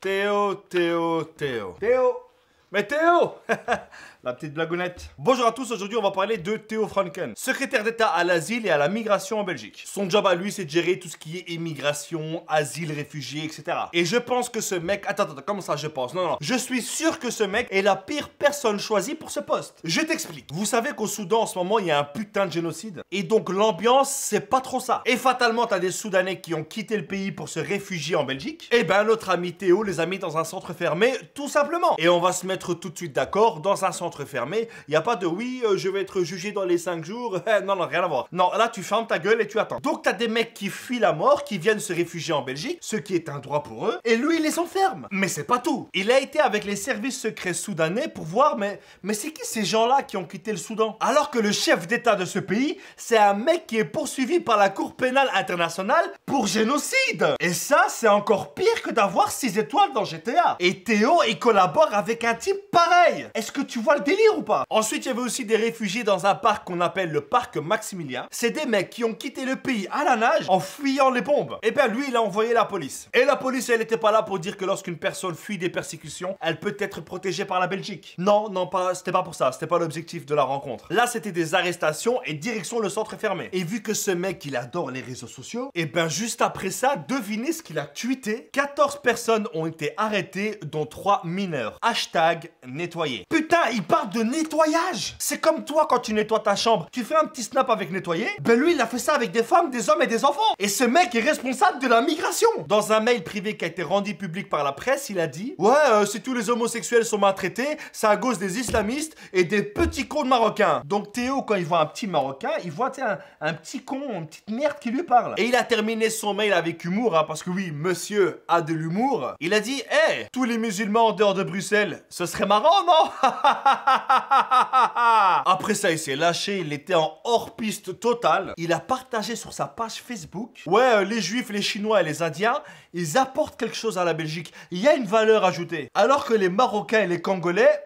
teu, teu, teu. Teu Mais Théo La petite blagounette. Bonjour à tous, aujourd'hui on va parler de Théo Franken, secrétaire d'État à l'asile et à la migration en Belgique. Son job à lui c'est de gérer tout ce qui est immigration, asile, réfugiés, etc. Et je pense que ce mec... Attends, attends, comment ça je pense Non, non, je suis sûr que ce mec est la pire personne choisie pour ce poste. Je t'explique. Vous savez qu'au Soudan en ce moment il y a un putain de génocide. Et donc l'ambiance c'est pas trop ça. Et fatalement t'as des Soudanais qui ont quitté le pays pour se réfugier en Belgique. Et eh ben notre ami Théo les a mis dans un centre fermé tout simplement. Et on va se mettre être tout de suite d'accord, dans un centre fermé, il n'y a pas de oui, euh, je vais être jugé dans les 5 jours, non, non, rien à voir. Non, là, tu fermes ta gueule et tu attends. Donc, t'as des mecs qui fuient la mort, qui viennent se réfugier en Belgique, ce qui est un droit pour eux, et lui, il les enferme. Mais c'est pas tout. Il a été avec les services secrets soudanais pour voir, mais, mais c'est qui ces gens-là qui ont quitté le Soudan Alors que le chef d'État de ce pays, c'est un mec qui est poursuivi par la Cour pénale internationale pour génocide. Et ça, c'est encore pire que d'avoir 6 étoiles dans GTA. Et Théo, il collabore avec un pareil Est-ce que tu vois le délire ou pas Ensuite, il y avait aussi des réfugiés dans un parc qu'on appelle le parc Maximilien. C'est des mecs qui ont quitté le pays à la nage en fuyant les bombes. Et eh bien lui, il a envoyé la police. Et la police, elle n'était pas là pour dire que lorsqu'une personne fuit des persécutions, elle peut être protégée par la Belgique. Non, non, pas, c'était pas pour ça. C'était pas l'objectif de la rencontre. Là, c'était des arrestations et direction le centre fermé. Et vu que ce mec, il adore les réseaux sociaux, et eh ben juste après ça, devinez ce qu'il a tweeté. 14 personnes ont été arrêtées, dont 3 mineurs. Hashtag nettoyer Putain, il parle de nettoyage C'est comme toi quand tu nettoies ta chambre, tu fais un petit snap avec nettoyer. Ben lui, il a fait ça avec des femmes, des hommes et des enfants. Et ce mec est responsable de la migration. Dans un mail privé qui a été rendu public par la presse, il a dit Ouais, euh, si tous les homosexuels sont maltraités, c'est à cause des islamistes et des petits cons marocains. Donc Théo, quand il voit un petit marocain, il voit un, un petit con, une petite merde qui lui parle. Et il a terminé son mail avec humour, hein, parce que oui, monsieur a de l'humour. Il a dit eh tous les musulmans en dehors de Bruxelles, ce serait marrant, non Après ça, il s'est lâché, il était en hors-piste totale. Il a partagé sur sa page Facebook. Ouais, euh, les juifs, les chinois et les indiens, ils apportent quelque chose à la Belgique. Il y a une valeur ajoutée. Alors que les Marocains et les Congolais,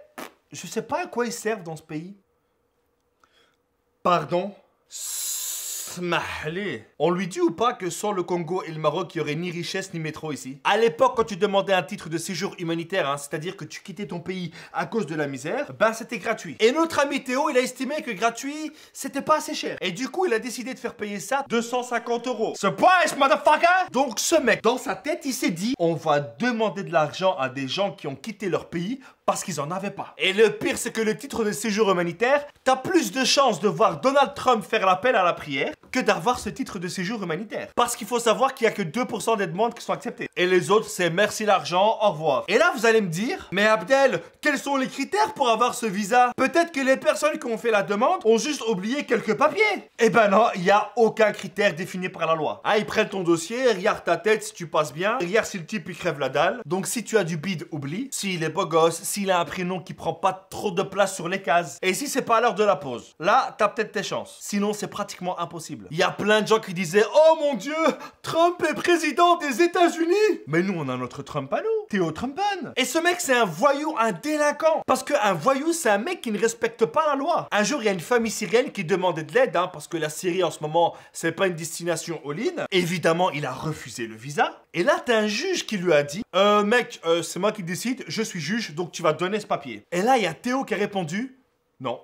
je sais pas à quoi ils servent dans ce pays. Pardon on lui dit ou pas que sans le Congo et le Maroc, il n'y aurait ni richesse ni métro ici À l'époque, quand tu demandais un titre de séjour humanitaire, hein, c'est-à-dire que tu quittais ton pays à cause de la misère, ben c'était gratuit. Et notre ami Théo, il a estimé que gratuit, c'était pas assez cher. Et du coup, il a décidé de faire payer ça 250 euros. Surprise, motherfucker Donc ce mec, dans sa tête, il s'est dit, on va demander de l'argent à des gens qui ont quitté leur pays parce qu'ils en avaient pas. Et le pire, c'est que le titre de séjour humanitaire, t'as plus de chances de voir Donald Trump faire l'appel à la prière que d'avoir ce titre de séjour humanitaire. Parce qu'il faut savoir qu'il y a que 2% des demandes qui sont acceptées. Et les autres, c'est merci l'argent, au revoir. Et là, vous allez me dire, mais Abdel, quels sont les critères pour avoir ce visa Peut-être que les personnes qui ont fait la demande ont juste oublié quelques papiers. Eh ben non, il n'y a aucun critère défini par la loi. Ah, ils prennent ton dossier, regardent ta tête si tu passes bien, regarde si le type il crève la dalle. Donc si tu as du bide, oublie. S'il est beau gosse, si il a un prénom qui prend pas trop de place sur les cases. Et si c'est pas l'heure de la pause, là, t'as peut-être tes chances. Sinon, c'est pratiquement impossible. Il y a plein de gens qui disaient « Oh mon Dieu, Trump est président des États-Unis !» Mais nous, on a notre Trump à nous. Théo Trumpen. Et ce mec, c'est un voyou, un délinquant. Parce qu'un voyou, c'est un mec qui ne respecte pas la loi. Un jour, il y a une famille syrienne qui demandait de l'aide, hein, parce que la Syrie, en ce moment, c'est pas une destination all-in. Évidemment, il a refusé le visa. Et là, t'as un juge qui lui a dit euh, Mec, euh, c'est moi qui décide, je suis juge, donc tu vas donner ce papier. Et là, il y a Théo qui a répondu Non.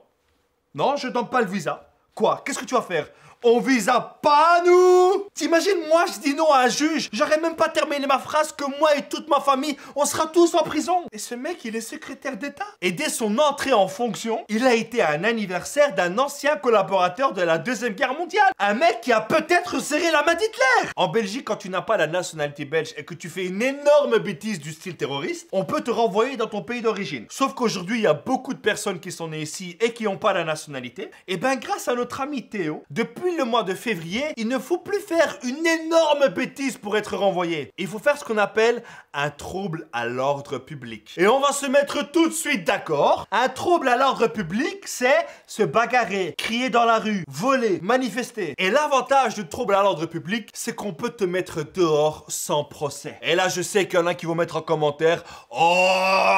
Non, je donne pas le visa. Quoi Qu'est-ce que tu vas faire on vise à pas nous T'imagines moi je dis non à un juge J'aurais même pas terminé ma phrase que moi et toute ma famille on sera tous en prison Et ce mec il est secrétaire d'état Et dès son entrée en fonction Il a été à un anniversaire d'un ancien collaborateur de la deuxième guerre mondiale Un mec qui a peut-être serré la main d'Hitler En Belgique quand tu n'as pas la nationalité belge et que tu fais une énorme bêtise du style terroriste On peut te renvoyer dans ton pays d'origine Sauf qu'aujourd'hui il y a beaucoup de personnes qui sont nées ici et qui n'ont pas la nationalité Et ben grâce à notre ami Théo Depuis le mois de février, il ne faut plus faire une énorme bêtise pour être renvoyé. Il faut faire ce qu'on appelle un trouble à l'ordre public. Et on va se mettre tout de suite d'accord. Un trouble à l'ordre public, c'est se bagarrer, crier dans la rue, voler, manifester. Et l'avantage du trouble à l'ordre public, c'est qu'on peut te mettre dehors sans procès. Et là, je sais qu'il y en a qui vont mettre en commentaire « Oh,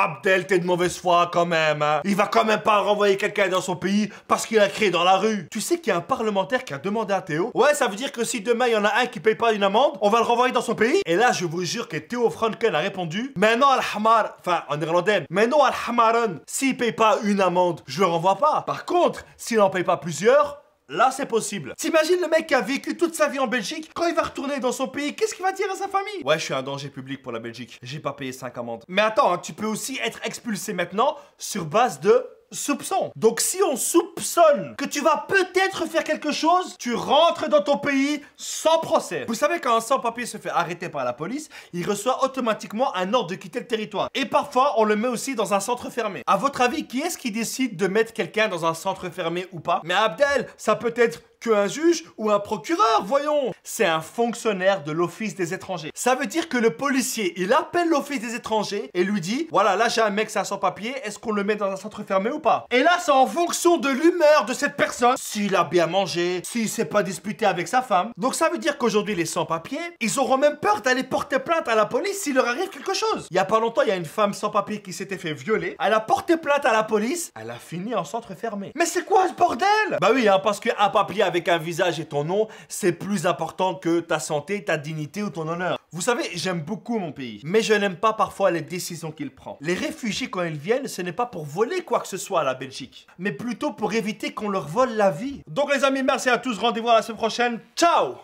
Abdel, t'es de mauvaise foi quand même. Hein. Il va quand même pas renvoyer quelqu'un dans son pays parce qu'il a crié dans la rue. » Tu sais qu'il y a un parlementaire qui a demandé à Théo Ouais, ça veut dire que si demain il y en a un qui paye pas une amende, on va le renvoyer dans son pays Et là, je vous jure que Théo Franken a répondu "Maintenant Al-Hamar, enfin en irlandais, mais Al-Hamaran, s'il paye pas une amende, je le renvoie pas. Par contre, s'il n'en paye pas plusieurs, Là, c'est possible. T'imagines le mec qui a vécu toute sa vie en Belgique, quand il va retourner dans son pays, qu'est-ce qu'il va dire à sa famille Ouais, je suis un danger public pour la Belgique. J'ai pas payé 5 amendes. Mais attends, hein, tu peux aussi être expulsé maintenant sur base de soupçon. Donc si on soupçonne que tu vas peut-être faire quelque chose, tu rentres dans ton pays sans procès. Vous savez quand un sans-papier se fait arrêter par la police, il reçoit automatiquement un ordre de quitter le territoire. Et parfois, on le met aussi dans un centre fermé. À votre avis, qui est-ce qui décide de mettre quelqu'un dans un centre fermé ou pas Mais Abdel, ça peut être qu'un juge ou un procureur, voyons C'est un fonctionnaire de l'Office des étrangers. Ça veut dire que le policier, il appelle l'Office des étrangers et lui dit « Voilà, là j'ai un mec, un sans papier, est-ce qu'on le met dans un centre fermé ou pas ?» Et là, c'est en fonction de l'humeur de cette personne, s'il a bien mangé, s'il s'est pas disputé avec sa femme. Donc ça veut dire qu'aujourd'hui, les sans-papiers, ils auront même peur d'aller porter plainte à la police s'il leur arrive quelque chose. Il y a pas longtemps, il y a une femme sans-papier qui s'était fait violer, elle a porté plainte à la police, elle a fini en centre fermé. Mais c'est quoi ce bordel Bah oui, parce hein, parce qu'un papier avec un visage et ton nom, c'est plus important que ta santé, ta dignité ou ton honneur. Vous savez, j'aime beaucoup mon pays, mais je n'aime pas parfois les décisions qu'il prend. Les réfugiés, quand ils viennent, ce n'est pas pour voler quoi que ce soit à la Belgique, mais plutôt pour éviter qu'on leur vole la vie. Donc les amis, merci à tous, rendez-vous à la semaine prochaine. Ciao